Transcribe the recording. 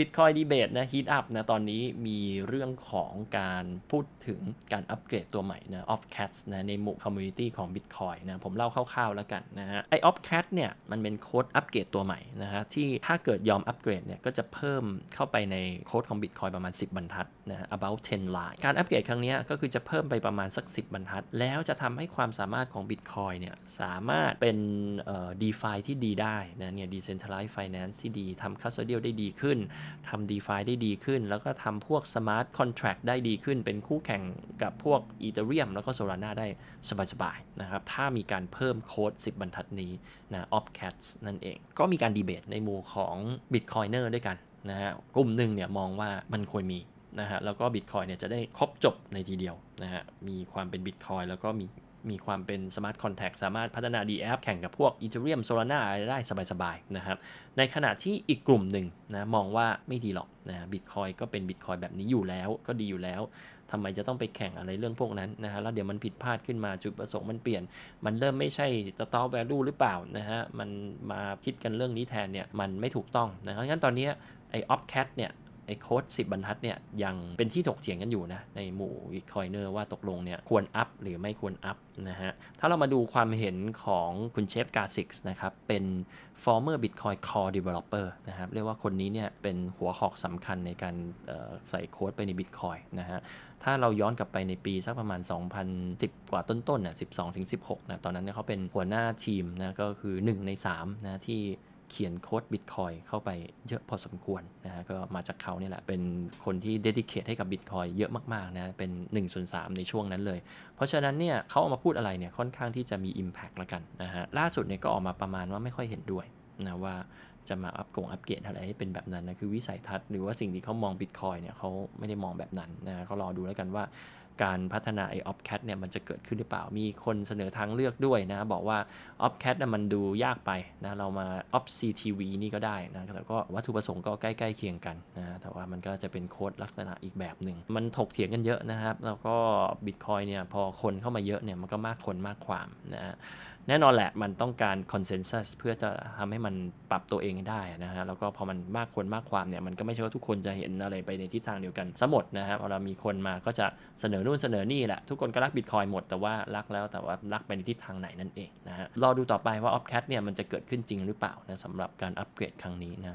บิตคอยดีเบตนะฮีทอัพนะตอนนี้มีเรื่องของการพูดถึงการอัปเกรดตัวใหม่นะออฟแคทนะในหมู่คอมมูนิตี้ของ Bitcoin นะผมเล่าคร่าวๆแล้วกันนะฮะไอออฟแคทเนี่ยมันเป็นโค้ดอัปเกรดตัวใหม่นะฮะที่ถ้าเกิดยอมอัปเกรดเนี่ยก็จะเพิ่มเข้าไปในโค้ดของ Bitcoin ประมาณ 10 บรรทัดนะ about 10 line การอัปเกรดครั้งนี้ก็คือจะเพิ่มไปประมาณสัก 10บรรทัด แล้วจะทำให้ความสามารถของ Bitcoin เนี่ยสามารถเป็นีฟายที่ดีได้นะเนี่ยดีเซนทรัลไลซ์ไฟแนนซ์ที่ดีทำคัส s t เดียลได้ดีขึ้นทำ d e f าได้ดีขึ้น แล้วก็ทำพวก Smart Contract ได้ดีขึ้น เป็นคู่แข่งกับพวก e t h e r e u มแล้วก็ Solana ได้สบายๆนะครับถ้ามีการเพิ่มโค้ด10บรรทัดนี้นะ Opcats นั่นเอง ก็มีการดีเบตในหมู่ของ Bitcoiner ด้วยกันนะฮะกลุ่มหนึ่งเนี่ยมองว่ามันควรมีนะฮะแล้วก็ Bitcoin เนี่ยจะได้ครบจบในทีเดียวนะฮะมีความเป็น Bitcoin แล้วก็มีมีความเป็นสมาร์ทคอนแทคสามารถพัฒนา d แอพแข่งกับพวก Ethereum Solana อะไรได้สบายๆนะครับในขณะที่อีกกลุ่มหนึ่งนะมองว่าไม่ดีหรอกนะบิตคอยก็เป็นบิตคอยแบบนี้อยู่แล้วก็ดีอยู่แล้วทำไมจะต้องไปแข่งอะไรเรื่องพวกนั้นนะฮะแล้วเดี๋ยวมันผิดพลาดขึ้นมาจุดประสงค์มันเปลี่ยน มันเริ่มไม่ใช่ตต็อ v แวลูหรือเปล่านะฮะมันมาคิดกันเรื่องนี้แทนเนี่ยมันไม่ถูกต้องนะครับงั้นตอนนี้ไอออฟแคทเนี่ยไอ้โค้ด10บรรทัดเนี่ยยังเป็นที่ถกเถียงกันอยู่นะในหมู่บิตคอยเนอร์ว่าตกลงเนี่ยควรอัพหรือไม่ควรอัพนะฮะถ้าเรามาดูความเห็นของคุณเชฟกาซิกนะครับเป็น former bitcoin core developer นะครับเรียกว่าคนนี้เนี่ยเป็นหัวหอกสำคัญในการใส่โค้ดไปใน bitcoin นะฮะถ้าเราย้อนกลับไปในปีสักประมาณ 2010 กว่าต้นๆน่ะ12-16นะตอนนั้นเขาเป็นหัวหน้าทีมนะก็คือ 1 ใน3นะที่เขียนโค้ดบิตคอยเข้าไปเยอะพอสมควรนะฮะ ก็มาจากเขาเนี่ยแหละ เป็นคนที่เดดิเคทให้กับบิตคอยเยอะมาก ๆ นะเป็น1นส่วนสในช่วงนั้นเลย เพราะฉะนั้นเนี่ยเขาออกมาพูดอะไรเนี่ย ค่อนข้างที่จะมี Impact ละกันนะฮะ ล่าสุดเนี่ยก็ออกมาประมาณว่าไม่ค่อยเห็นด้วยนะว่าจะมาอัพกงอัพเกรดอะไรให้เป็นแบบนั้นนะคือวิสัยทัศน์หรือว่าสิ่งที่เขามองบิตคอยเนี่ยเขาไม่ได้มองแบบนั้นนะก็รอดูแล้วกันว่า การพัฒนาไอออฟแคทเนี่ยมันจะเกิดขึ้นหรือเปล่ามีคนเสนอทางเลือกด้วยนะ บอกว่าออฟแคทน่มันดูยากไปนะเรามาออฟซีทีวีนี่ก็ได้นะแต่ก็วัตถุประสงค์ก็ใกล้ๆเคียงกันนะแต่ว่ามันก็จะเป็นโค้ดลักษณะอีกแบบหนึ่งมันถกเถียงกันเยอะนะครับ แล้วก็บิตคอยเนี่ยพอคนเข้ามาเยอะเนี่ยมันก็มากคนมากความนะแน่นอนแหละ มันต้องการคอนเซนแซสเพื่อจะทำให้มันปรับตัวเองได้นะฮะ แล้วก็พอมันมากคนมากความเนี่ย มันก็ไม่ใช่ว่าทุกคนจะเห็นอะไรไปในทิศทางเดียวกันสมดนะฮะพอเรามีคนมาก็จะเสนอนู่นเสนอนี่แหละ ทุกคนก็รักบิตคอยหมด แต่ว่ารักแล้วแต่ว่ารักไปในทิศทางไหนนั่นเองนะฮะ รอดูต่อไปว่าออฟแคทเนี่ยมันจะเกิดขึ้นจริงหรือเปล่านะสำหรับการอัปเกรดครั้งนี้นะ